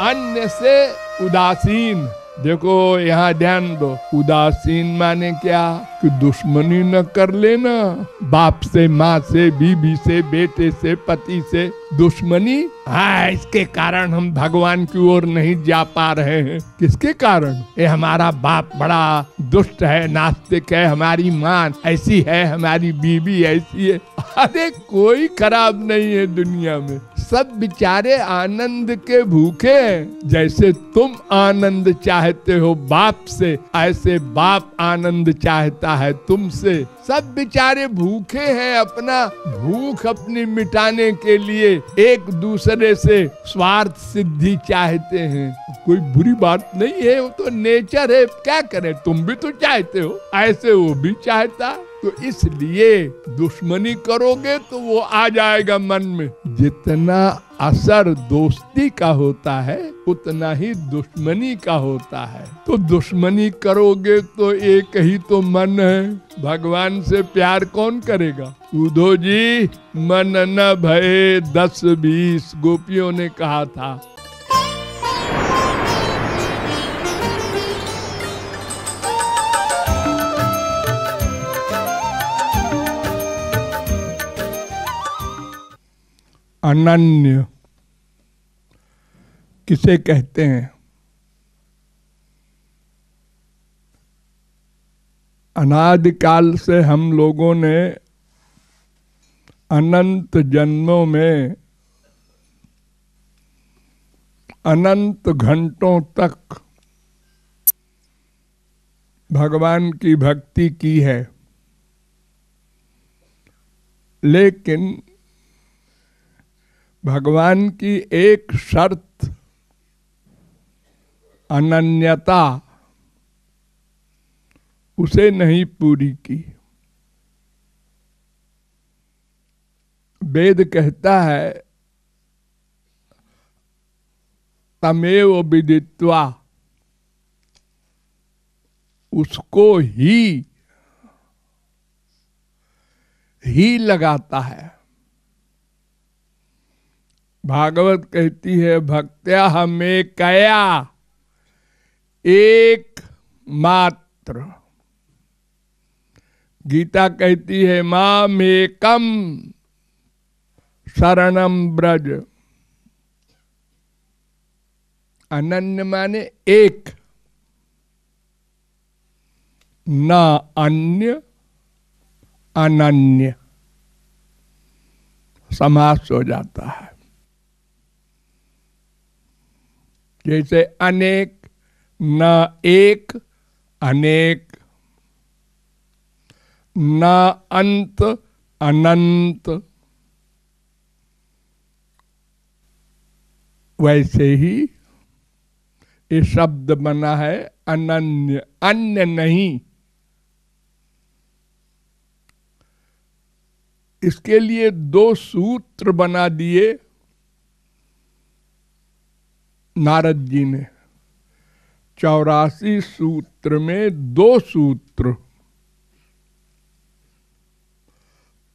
अन्य से उदासीन देखो यहाँ ध्यान दो उदासीन माने क्या कि दुश्मनी न कर लेना बाप से माँ से बीबी से बेटे से पति से दुश्मनी हाँ इसके कारण हम भगवान की ओर नहीं जा पा रहे हैं किसके कारण ये हमारा बाप बड़ा दुष्ट है नास्तिक है हमारी मान ऐसी है हमारी बीबी ऐसी है अरे कोई खराब नहीं है दुनिया में सब बिचारे आनंद के भूखे हैं जैसे तुम आनंद चाहते हो बाप से ऐसे बाप आनंद चाहता है तुमसे सब बेचारे भूखे हैं अपना भूख अपनी मिटाने के लिए एक दूसरे से स्वार्थ सिद्धि चाहते हैं कोई बुरी बात नहीं है वो तो नेचर है क्या करे तुम भी तो चाहते हो ऐसे वो भी चाहता है तो इसलिए दुश्मनी करोगे तो वो आ जाएगा मन में जितना असर दोस्ती का होता है उतना ही दुश्मनी का होता है तो दुश्मनी करोगे तो एक ही तो मन है भगवान से प्यार कौन करेगा उधो जी मन न भय दस बीस गोपियों ने कहा था अनन्य किसे कहते हैं अनादिकाल से हम लोगों ने अनंत जन्मों में अनंत घंटों तक भगवान की भक्ति की है लेकिन भगवान की एक शर्त अनन्यता उसे नहीं पूरी की वेद कहता है तमेव विदित्वा उसको ही ही लगाता है भागवत कहती है भक्त्या हमें कया एक मात्र गीता कहती है माँ कम शरणम ब्रज अनन्य माने एक ना अन्य अनन्य समास हो जाता है जैसे अनेक न एक अनेक न अंत अनंत वैसे ही ये शब्द बना है अनन्य अन्य नहीं इसके लिए दो सूत्र बना दिए नारद जी ने चौरासी सूत्र में दो सूत्र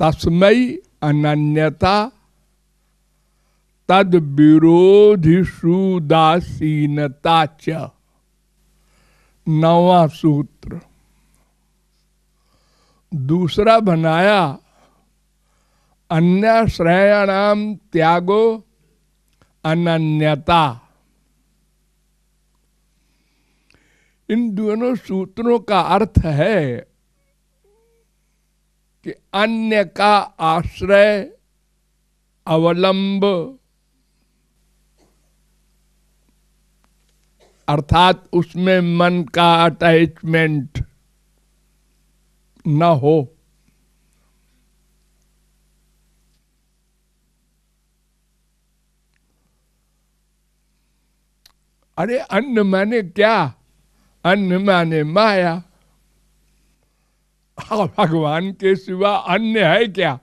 तस्मय अनन्यता तद विरोधी सुदासीनता च नवा सूत्र दूसरा बनाया अन्य नाम त्यागो अनन्यता इन दोनों सूत्रों का अर्थ है कि अन्य का आश्रय अवलंब अर्थात उसमें मन का अटैचमेंट न हो अरे अन्न माने क्या अन्य माने माया और हाँ, भगवान के सिवा अन्य है क्या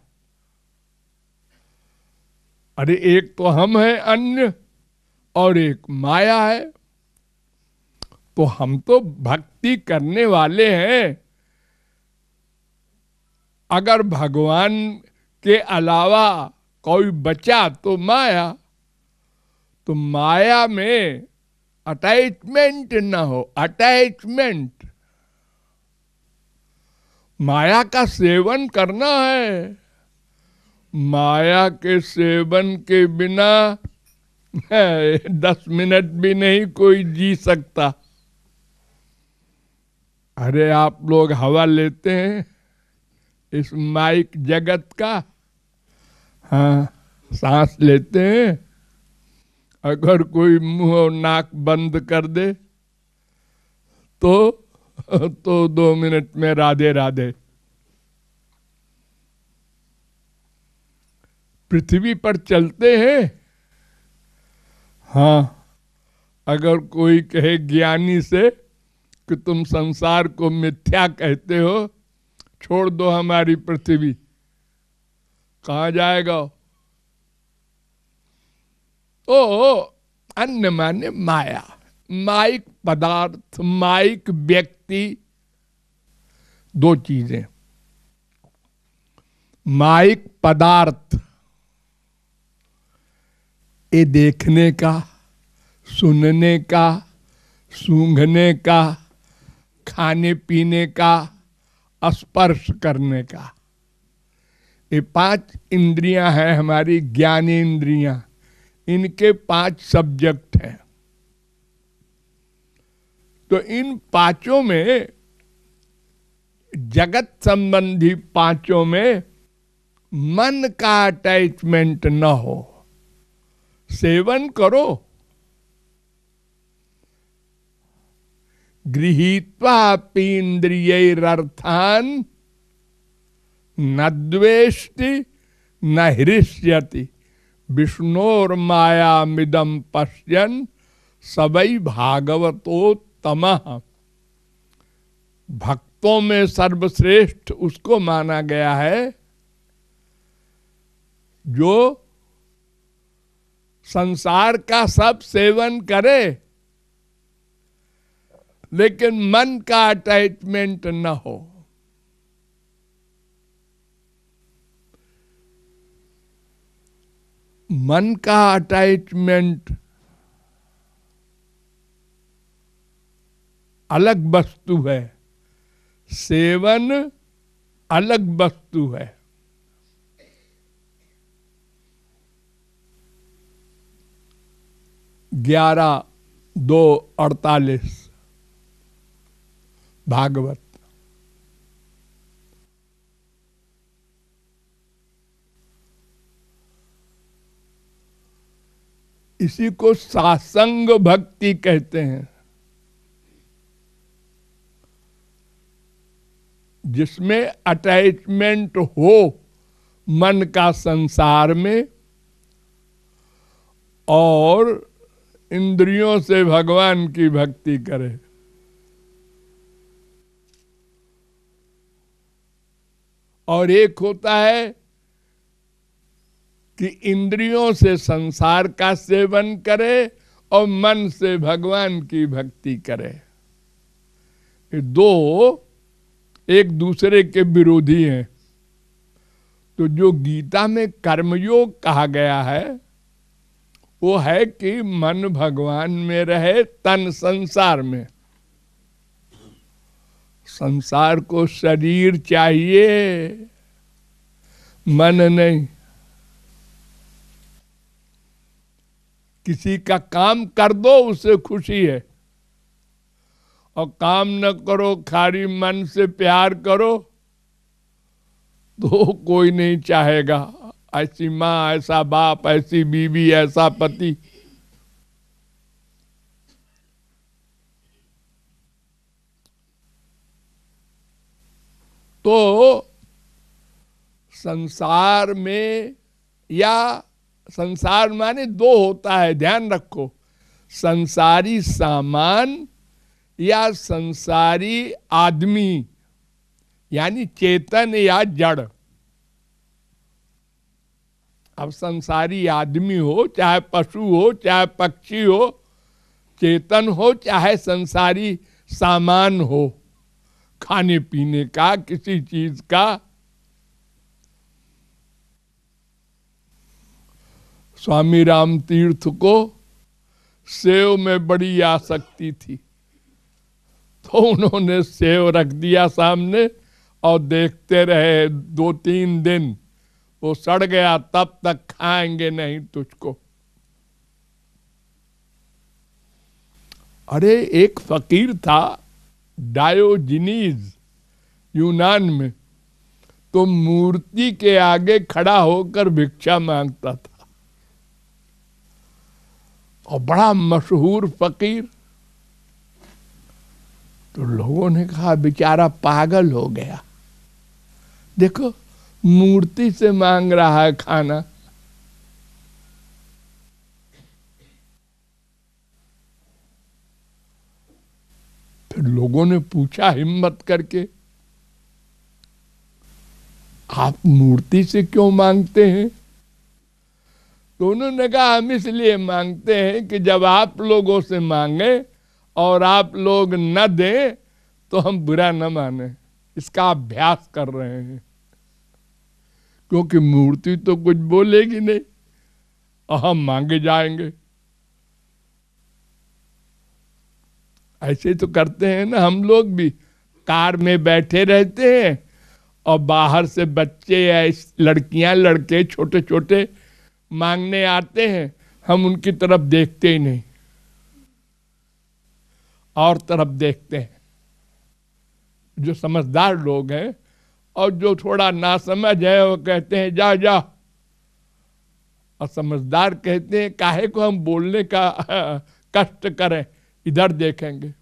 अरे एक तो हम हैं अन्य और एक माया है तो हम तो भक्ति करने वाले हैं अगर भगवान के अलावा कोई बचा तो माया तो माया में अटैचमेंट ना हो अटैचमेंट माया का सेवन करना है माया के सेवन के बिना दस मिनट भी नहीं कोई जी सकता अरे आप लोग हवा लेते हैं इस माइक जगत का हाँ सांस लेते हैं अगर कोई मुंह और नाक बंद कर दे तो तो दो मिनट में राधे राधे पृथ्वी पर चलते हैं हाँ अगर कोई कहे ज्ञानी से कि तुम संसार को मिथ्या कहते हो छोड़ दो हमारी पृथ्वी कहा जाएगा ओ अन्य माने माया माइक पदार्थ माइक व्यक्ति दो चीजें माइक पदार्थ ये देखने का सुनने का सूंघने का खाने पीने का स्पर्श करने का ये पांच इंद्रियां हैं हमारी ज्ञान इंद्रियां इनके पांच सब्जेक्ट हैं तो इन पांचों में जगत संबंधी पांचों में मन का अटैचमेंट न हो सेवन करो इंद्रिय न द्वेष्टि न हृष्यति माया मिदम पश्यन सबई भागवतो भक्तों में सर्वश्रेष्ठ उसको माना गया है जो संसार का सब सेवन करे लेकिन मन का अटैचमेंट न हो मन का अटैचमेंट अलग वस्तु है सेवन अलग वस्तु है ग्यारह दो अड़तालीस भागवत इसी को सासंग भक्ति कहते हैं जिसमें अटैचमेंट हो मन का संसार में और इंद्रियों से भगवान की भक्ति करे और एक होता है कि इंद्रियों से संसार का सेवन करे और मन से भगवान की भक्ति करे दो एक दूसरे के विरोधी हैं तो जो गीता में कर्मयोग कहा गया है वो है कि मन भगवान में रहे तन संसार में संसार को शरीर चाहिए मन नहीं किसी का काम कर दो उससे खुशी है और काम न करो खारी मन से प्यार करो तो कोई नहीं चाहेगा ऐसी माँ ऐसा बाप ऐसी बीवी ऐसा पति तो संसार में या संसार माने दो होता है ध्यान रखो संसारी सामान या संसारी आदमी यानी चेतन या जड़ अब संसारी आदमी हो चाहे पशु हो चाहे पक्षी हो चेतन हो चाहे संसारी सामान हो खाने पीने का किसी चीज का स्वामी राम तीर्थ को सेव में बड़ी आसक्ति थी तो उन्होंने सेव रख दिया सामने और देखते रहे दो तीन दिन वो सड़ गया तब तक खाएंगे नहीं तुझको अरे एक फकीर था डायोजिनीज यूनान में तो मूर्ति के आगे खड़ा होकर भिक्षा मांगता था और बड़ा मशहूर फकीर तो लोगों ने कहा बेचारा पागल हो गया देखो मूर्ति से मांग रहा है खाना फिर लोगों ने पूछा हिम्मत करके आप मूर्ति से क्यों मांगते हैं तो उन्होंने कहा हम इसलिए मांगते हैं कि जब आप लोगों से मांगे और आप लोग न दें तो हम बुरा न माने इसका अभ्यास कर रहे हैं क्योंकि मूर्ति तो कुछ बोलेगी नहीं और हम मांगे जाएंगे ऐसे तो करते हैं ना हम लोग भी कार में बैठे रहते हैं और बाहर से बच्चे या लड़कियां लड़के छोटे छोटे मांगने आते हैं हम उनकी तरफ देखते ही नहीं और तरफ देखते हैं जो समझदार लोग हैं और जो थोड़ा नासमझ है वो कहते हैं जा जा और समझदार कहते हैं काहे को हम बोलने का कष्ट करें इधर देखेंगे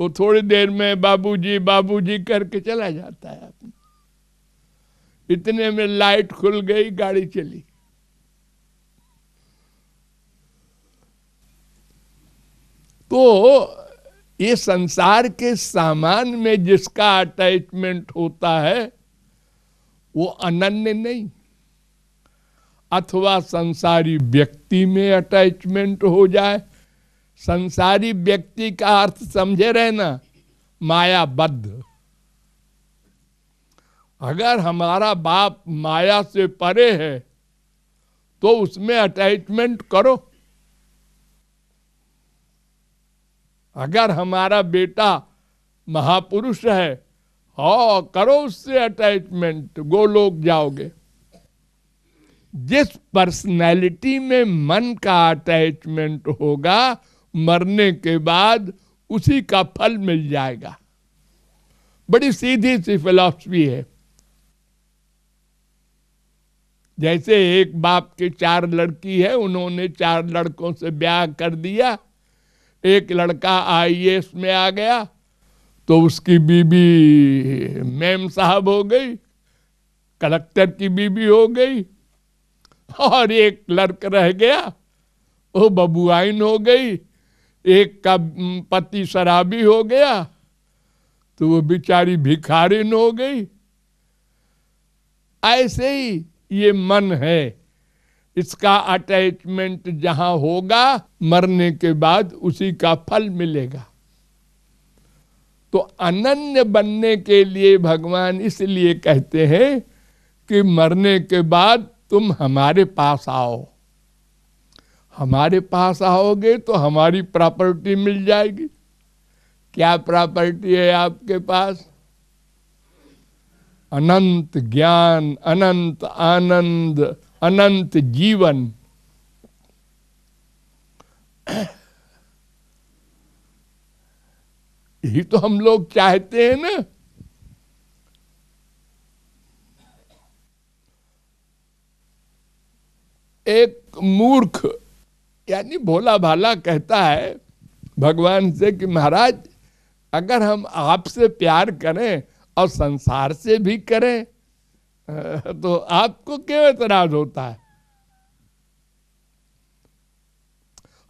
वो थोड़ी देर में बाबूजी बाबूजी करके चला जाता है अपने इतने में लाइट खुल गई गाड़ी चली तो ये संसार के सामान में जिसका अटैचमेंट होता है वो अनन्य नहीं अथवा संसारी व्यक्ति में अटैचमेंट हो जाए संसारी व्यक्ति का अर्थ समझे रहना मायाबद्ध अगर हमारा बाप माया से परे है तो उसमें अटैचमेंट करो अगर हमारा बेटा महापुरुष है हो हाँ, करो उससे अटैचमेंट गो लोग जाओगे जिस पर्सनैलिटी में मन का अटैचमेंट होगा मरने के बाद उसी का फल मिल जाएगा बड़ी सीधी सी फिलॉसफी है जैसे एक बाप के चार लड़की है उन्होंने चार लड़कों से ब्याह कर दिया एक लड़का आईएएस में आ गया तो उसकी बीबी मैम साहब हो गई कलेक्टर की बीबी हो गई और एक लड़क रह गया वो बबुआइन हो गई एक का पति शराबी हो गया तो वो बिचारी भिखारिन हो गई ऐसे ही ये मन है इसका अटैचमेंट जहां होगा मरने के बाद उसी का फल मिलेगा तो अनन्य बनने के लिए भगवान इसलिए कहते हैं कि मरने के बाद तुम हमारे पास आओ हमारे पास आओगे तो हमारी प्रॉपर्टी मिल जाएगी क्या प्रॉपर्टी है आपके पास अनंत ज्ञान अनंत आनंद अनंत जीवन यही तो हम लोग चाहते हैं ना एक मूर्ख यानी भोला भाला कहता है भगवान से कि महाराज अगर हम आपसे प्यार करें और संसार से भी करें तो आपको क्यों एतराज होता है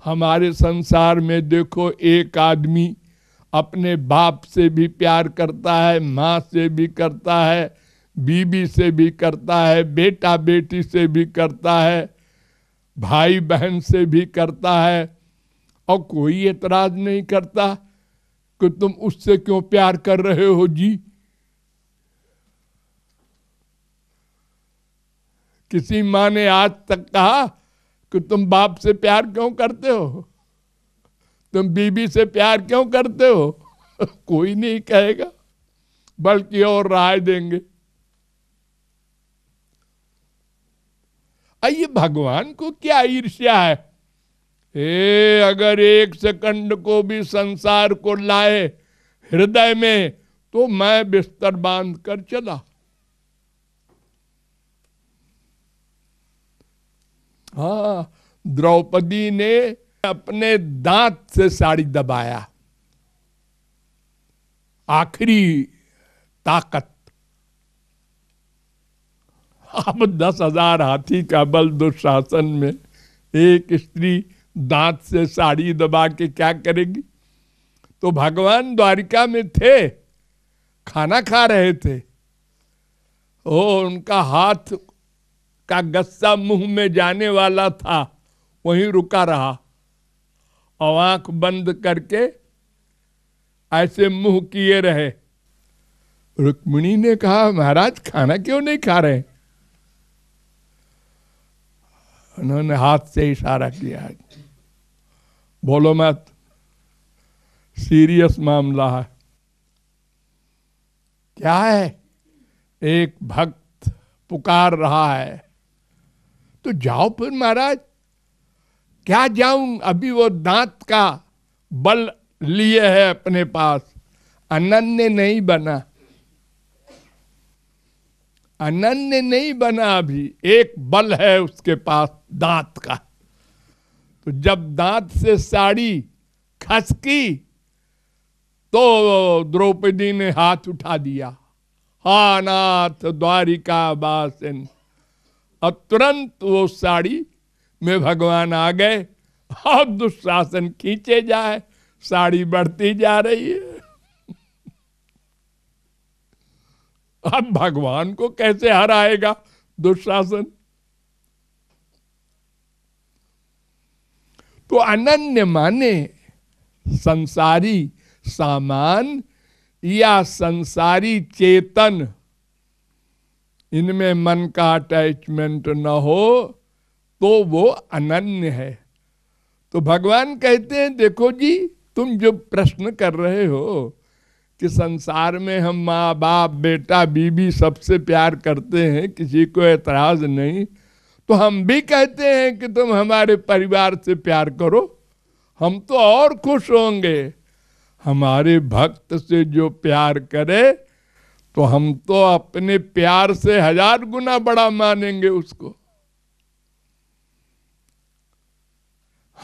हमारे संसार में देखो एक आदमी अपने बाप से भी प्यार करता है माँ से भी करता है बीबी से भी करता है बेटा बेटी से भी करता है भाई बहन से भी करता है और कोई एतराज नहीं करता कि तुम उससे क्यों प्यार कर रहे हो जी किसी माँ ने आज तक कहा कि तुम बाप से प्यार क्यों करते हो तुम बीबी से प्यार क्यों करते हो कोई नहीं कहेगा बल्कि और राय देंगे आइए भगवान को क्या ईर्ष्या है हे अगर एक सेकंड को भी संसार को लाए हृदय में तो मैं बिस्तर बांध कर चला हाँ द्रौपदी ने अपने दांत से साड़ी दबाया आखिरी ताकत अब दस हजार हाथी का बल दुशासन में एक स्त्री दांत से साड़ी दबा के क्या करेगी तो भगवान द्वारिका में थे खाना खा रहे थे ओ उनका हाथ का गस्सा मुंह में जाने वाला था वहीं रुका रहा और आंख बंद करके ऐसे मुंह किए रहे रुक्मिणी ने कहा महाराज खाना क्यों नहीं खा रहे उन्होंने हाथ से इशारा किया बोलो मत सीरियस मामला है क्या है एक भक्त पुकार रहा है तो जाओ फिर महाराज क्या जाऊं अभी वो दांत का बल लिए है अपने पास अनन्य नहीं बना अनन्य नहीं बना अभी एक बल है उसके पास दांत का तो जब दांत से साड़ी खसकी तो द्रौपदी ने हाथ उठा दिया हा नाथ द्वारिका बासिन और तुरंत वो साड़ी में भगवान आ गए और दुशासन खींचे जाए साड़ी बढ़ती जा रही है अब भगवान को कैसे हराएगा दुशासन तो अनन्य माने संसारी सामान या संसारी चेतन इनमें मन का अटैचमेंट न हो तो वो अनन्य है तो भगवान कहते हैं देखो जी तुम जो प्रश्न कर रहे हो कि संसार में हम माँ बाप बेटा बीबी सबसे प्यार करते हैं किसी को एतराज नहीं तो हम भी कहते हैं कि तुम हमारे परिवार से प्यार करो हम तो और खुश होंगे हमारे भक्त से जो प्यार करे तो हम तो अपने प्यार से हजार गुना बड़ा मानेंगे उसको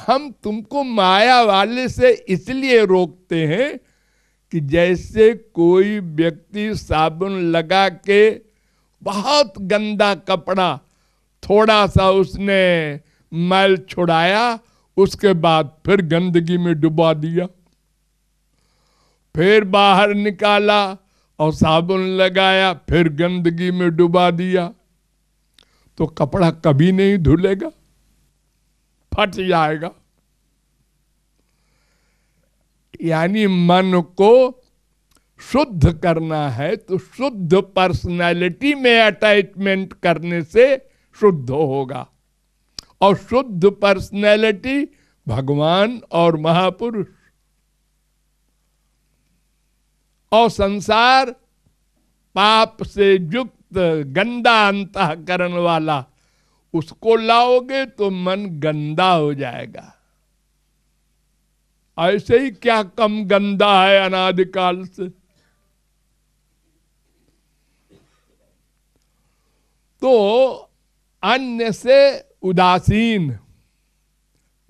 हम तुमको माया वाले से इसलिए रोकते हैं कि जैसे कोई व्यक्ति साबुन लगा के बहुत गंदा कपड़ा थोड़ा सा उसने मैल छुड़ाया उसके बाद फिर गंदगी में डुबा दिया फिर बाहर निकाला और साबुन लगाया फिर गंदगी में डुबा दिया तो कपड़ा कभी नहीं धुलेगा फट जाएगा यानी मन को शुद्ध करना है तो शुद्ध पर्सनालिटी में अटैचमेंट करने से शुद्ध होगा और शुद्ध पर्सनालिटी भगवान और महापुरुष और संसार पाप से युक्त गंदा अंतकरण वाला उसको लाओगे तो मन गंदा हो जाएगा ऐसे ही क्या कम गंदा है अनादिकाल से तो अन्य से उदासीन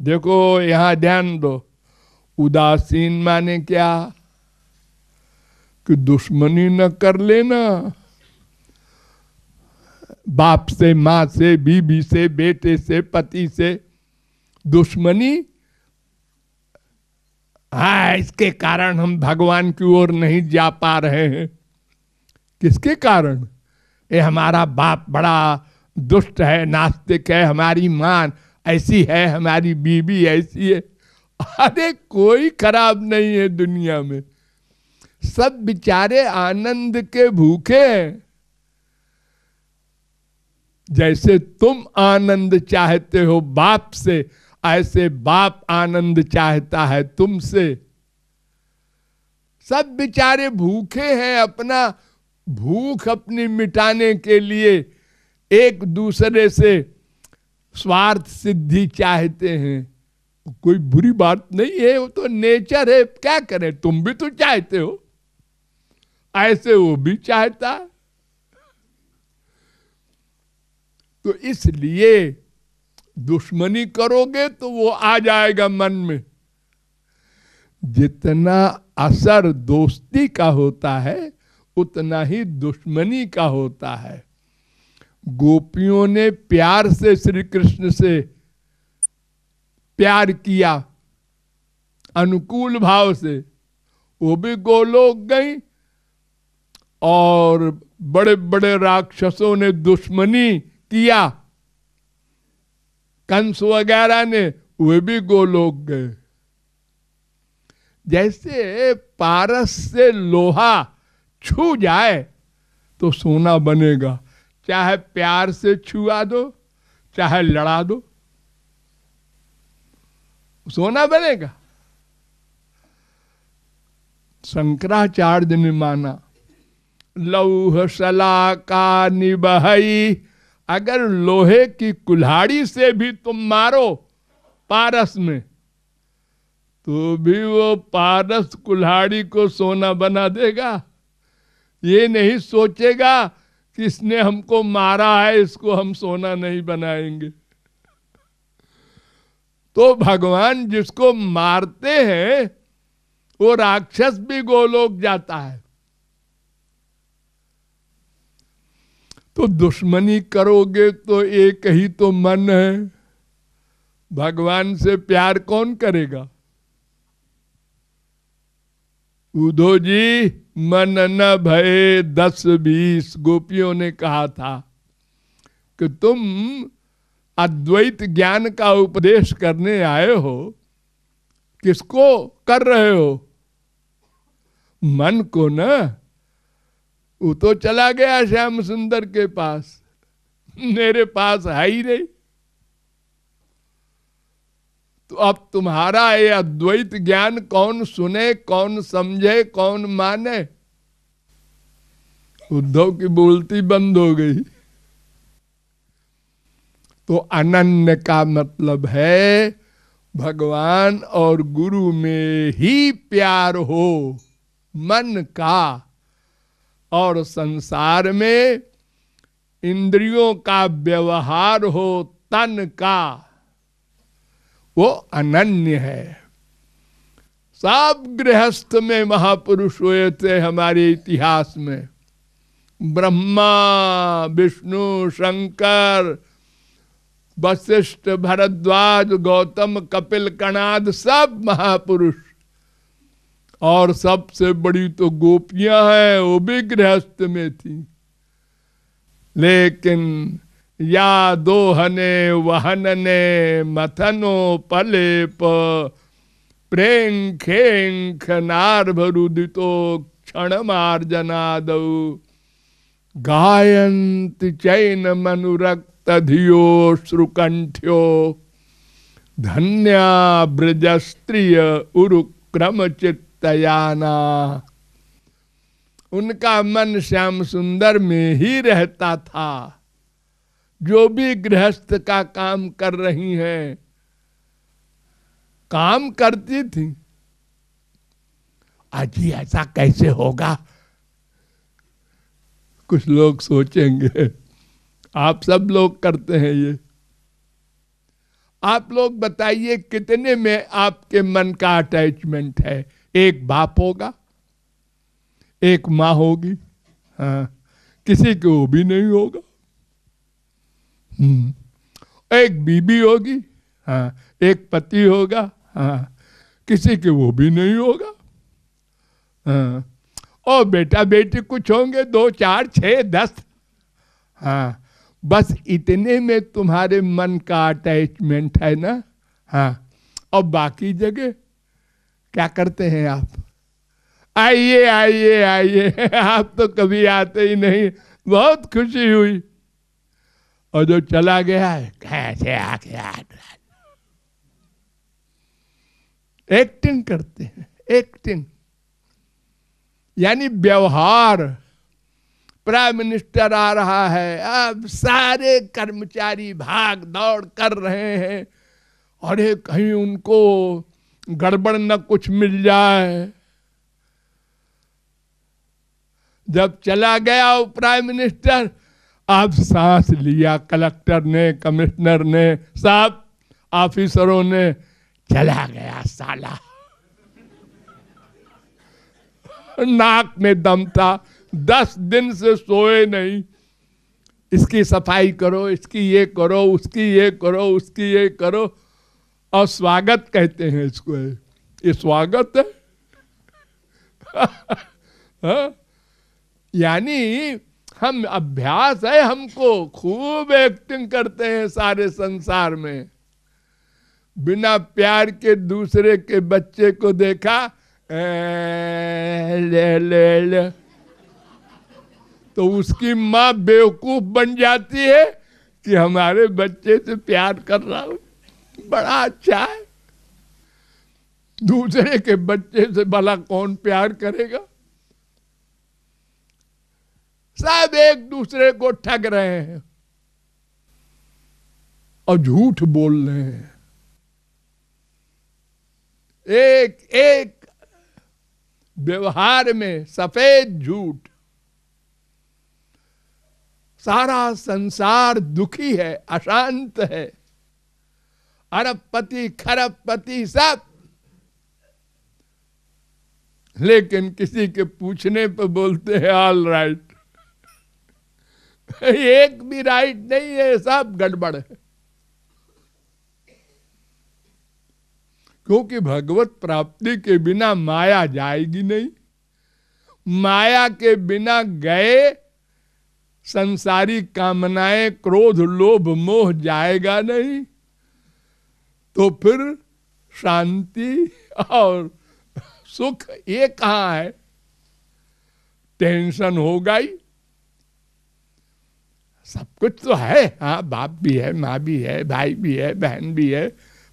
देखो यहां ध्यान दो उदासीन माने क्या कि दुश्मनी न कर लेना बाप से माँ से बीबी से बेटे से पति से दुश्मनी हा इसके कारण हम भगवान की ओर नहीं जा पा रहे हैं किसके कारण ये हमारा बाप बड़ा दुष्ट है नास्तिक है हमारी मान ऐसी है हमारी बीबी ऐसी है अरे कोई खराब नहीं है दुनिया में सब बिचारे आनंद के भूखे हैं जैसे तुम आनंद चाहते हो बाप से ऐसे बाप आनंद चाहता है तुमसे सब बिचारे भूखे हैं अपना भूख अपनी मिटाने के लिए एक दूसरे से स्वार्थ सिद्धि चाहते हैं कोई बुरी बात नहीं है वो तो नेचर है क्या करें तुम भी तो चाहते हो ऐसे वो भी चाहता तो इसलिए दुश्मनी करोगे तो वो आ जाएगा मन में जितना असर दोस्ती का होता है उतना ही दुश्मनी का होता है गोपियों ने प्यार से श्री कृष्ण से प्यार किया अनुकूल भाव से वो भी गोलोक गई और बड़े बड़े राक्षसों ने दुश्मनी किया कंस वगैरह ने वे भी गोलोक गए जैसे पारस से लोहा छू जाए तो सोना बनेगा चाहे प्यार से छुआ दो चाहे लड़ा दो सोना बनेगा शंकराचार्य ने माना लौह सलाका निबहई अगर लोहे की कुल्हाड़ी से भी तुम मारो पारस में तो भी वो पारस कुल्हाड़ी को सोना बना देगा ये नहीं सोचेगा कि इसने हमको मारा है इसको हम सोना नहीं बनाएंगे तो भगवान जिसको मारते हैं वो राक्षस भी गोलोक जाता है तो दुश्मनी करोगे तो एक ही तो मन है भगवान से प्यार कौन करेगा उधो जी मन न भय दस बीस गोपियों ने कहा था कि तुम अद्वैत ज्ञान का उपदेश करने आए हो किसको कर रहे हो मन को ना वो तो चला गया श्याम सुंदर के पास मेरे पास है ही नहीं तो अब तुम्हारा ये अद्वैत ज्ञान कौन सुने कौन समझे कौन माने उद्धव की बोलती बंद हो गई तो अनन्य का मतलब है भगवान और गुरु में ही प्यार हो मन का और संसार में इंद्रियों का व्यवहार हो तन का वो अनन्य है सब गृहस्थ में महापुरुष हुए थे हमारे इतिहास में ब्रह्मा विष्णु शंकर वशिष्ठ भरद्वाज गौतम कपिल कणाद सब महापुरुष और सबसे बड़ी तो गोपियां हैं वो भी गृहस्थ में थी लेकिन या दोहने वहनने मथनो पले प्रें खें खनार्भरुदितो दऊ गायंत चैन धियो श्रुकंठ्यो धन्या ब्रजस्त्रिय चित्त नस्तयाना उनका मन श्याम सुंदर में ही रहता था जो भी गृहस्थ का काम कर रही हैं काम करती थी अजी ऐसा कैसे होगा कुछ लोग सोचेंगे आप सब लोग करते हैं ये आप लोग बताइए कितने में आपके मन का अटैचमेंट है एक बाप होगा एक माँ होगी हाँ किसी को वो भी नहीं होगा हम्म, एक बीबी होगी हाँ एक पति होगा हाँ किसी के वो भी नहीं होगा हाँ और बेटा बेटी कुछ होंगे दो चार छ दस हाँ बस इतने में तुम्हारे मन का अटैचमेंट है ना हाँ और बाकी जगह क्या करते हैं आप आइए आइए आइए आप तो कभी आते ही नहीं बहुत खुशी हुई और जो चला गया कैसे आ गया एक्टिंग करते हैं एक्टिंग यानी व्यवहार प्राइम मिनिस्टर आ रहा है अब सारे कर्मचारी भाग दौड़ कर रहे हैं अरे कहीं उनको गड़बड़ न कुछ मिल जाए जब चला गया वो प्राइम मिनिस्टर अब सांस लिया कलेक्टर ने कमिश्नर ने सब ऑफिसरों ने चला गया साला नाक में दम था दस दिन से सोए नहीं इसकी सफाई करो इसकी ये करो उसकी ये करो उसकी ये करो, उसकी ये करो और स्वागत कहते हैं इसको ये स्वागत है हाँ? यानी हम अभ्यास है हमको खूब एक्टिंग करते हैं सारे संसार में बिना प्यार के दूसरे के बच्चे को देखा ले ले ले तो उसकी माँ बेवकूफ बन जाती है कि हमारे बच्चे से प्यार कर रहा हूं बड़ा अच्छा है दूसरे के बच्चे से भला कौन प्यार करेगा सब एक दूसरे को ठग रहे हैं और झूठ बोल रहे हैं एक एक व्यवहार में सफेद झूठ सारा संसार दुखी है अशांत है अरबपति खरबपति सब लेकिन किसी के पूछने पर बोलते हैं ऑल राइट एक भी राइट नहीं है सब गड़बड़ है क्योंकि भगवत प्राप्ति के बिना माया जाएगी नहीं माया के बिना गए संसारी कामनाएं क्रोध लोभ मोह जाएगा नहीं तो फिर शांति और सुख ये कहा है टेंशन हो गई सब कुछ तो है हाँ बाप भी है माँ भी है भाई भी है बहन भी है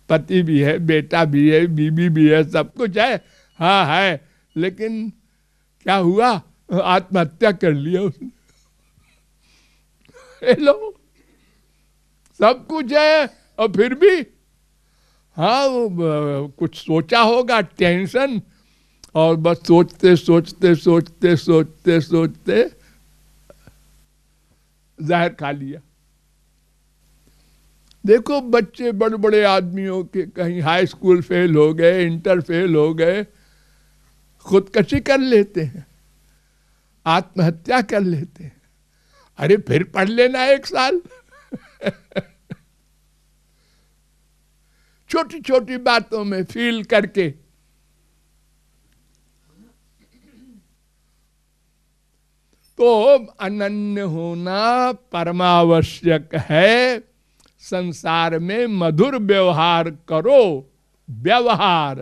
पति भी है बेटा भी है बीबी भी है सब कुछ है हाँ है लेकिन क्या हुआ आत्महत्या कर लिया उसने हेलो सब कुछ है और फिर भी हाँ कुछ सोचा होगा टेंशन और बस सोचते सोचते सोचते सोचते सोचते जहर खा लिया देखो बच्चे बड़े बड़े आदमियों के कहीं हाई स्कूल फेल हो गए इंटर फेल हो गए खुदकशी कर लेते हैं आत्महत्या कर लेते हैं अरे फिर पढ़ लेना एक साल छोटी छोटी बातों में फील करके तो अनन्य होना परमावश्यक है संसार में मधुर व्यवहार करो व्यवहार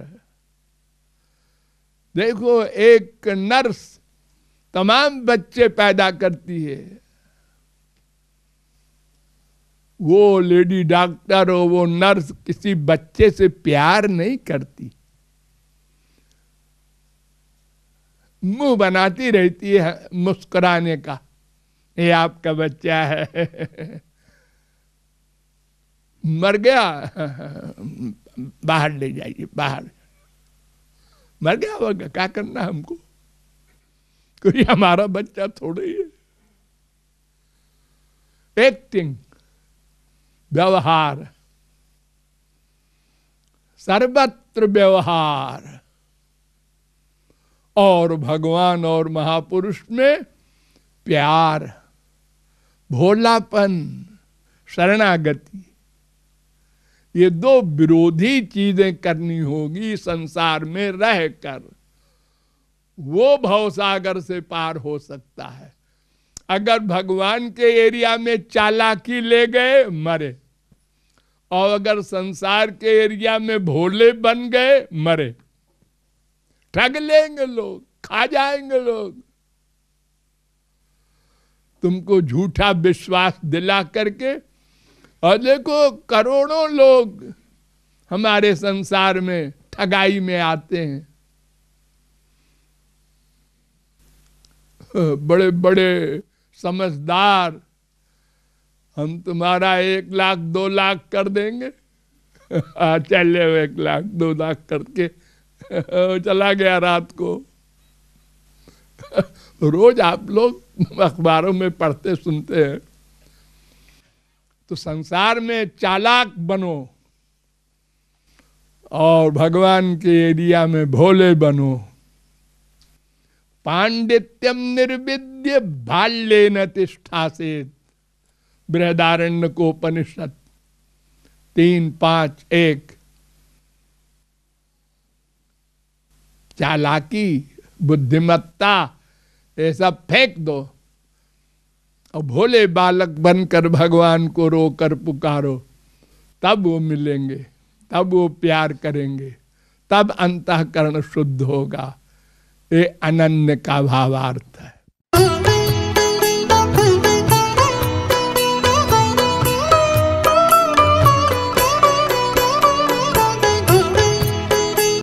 देखो एक नर्स तमाम बच्चे पैदा करती है वो लेडी डॉक्टर हो वो नर्स किसी बच्चे से प्यार नहीं करती मुंह बनाती रहती है मुस्कुराने का ये आपका बच्चा है मर गया बाहर ले जाइए बाहर मर गया होगा क्या करना हमको कोई हमारा बच्चा थोड़ा ही है एक्टिंग व्यवहार सर्वत्र व्यवहार और भगवान और महापुरुष में प्यार भोलापन शरणागति ये दो विरोधी चीजें करनी होगी संसार में रहकर वो भवसागर से पार हो सकता है अगर भगवान के एरिया में चालाकी ले गए मरे और अगर संसार के एरिया में भोले बन गए मरे ठग लेंगे लोग खा जाएंगे लोग तुमको झूठा विश्वास दिला करके और देखो करोड़ों लोग हमारे संसार में ठगाई में आते हैं हाँ, बड़े बड़े समझदार हम तुम्हारा एक लाख दो लाख कर देंगे चले एक लाख दो लाख करके चला गया रात को रोज आप लोग अखबारों में पढ़ते सुनते हैं तो संसार में चालाक बनो और भगवान के एरिया में भोले बनो पांडित्यम निर्विद अद्य बाल्य न से बृहदारण्य को उपनिषद तीन पांच एक चालाकी बुद्धिमत्ता ये सब फेंक दो और भोले बालक बनकर भगवान को रोकर पुकारो तब वो मिलेंगे तब वो प्यार करेंगे तब अंतकरण शुद्ध होगा ये अनन्य का भावार्थ Oh.